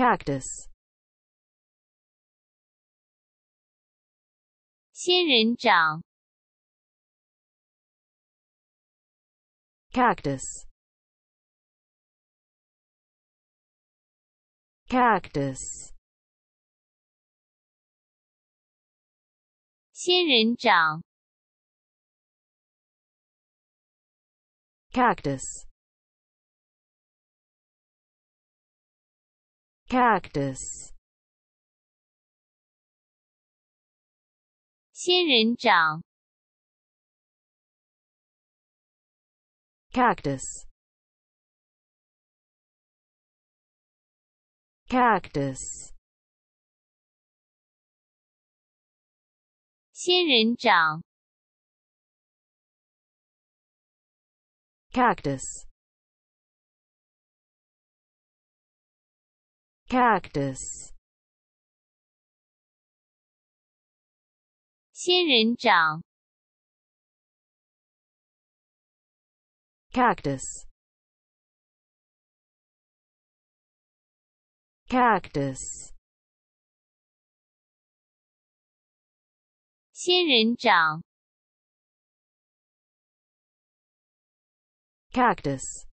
Cactus 仙人掌 Cactus Cactus 仙人掌 Cactus cactus 仙人掌 cactus cactus 仙人掌 cactus cactus 仙人掌 cactus cactus 仙人掌 cactus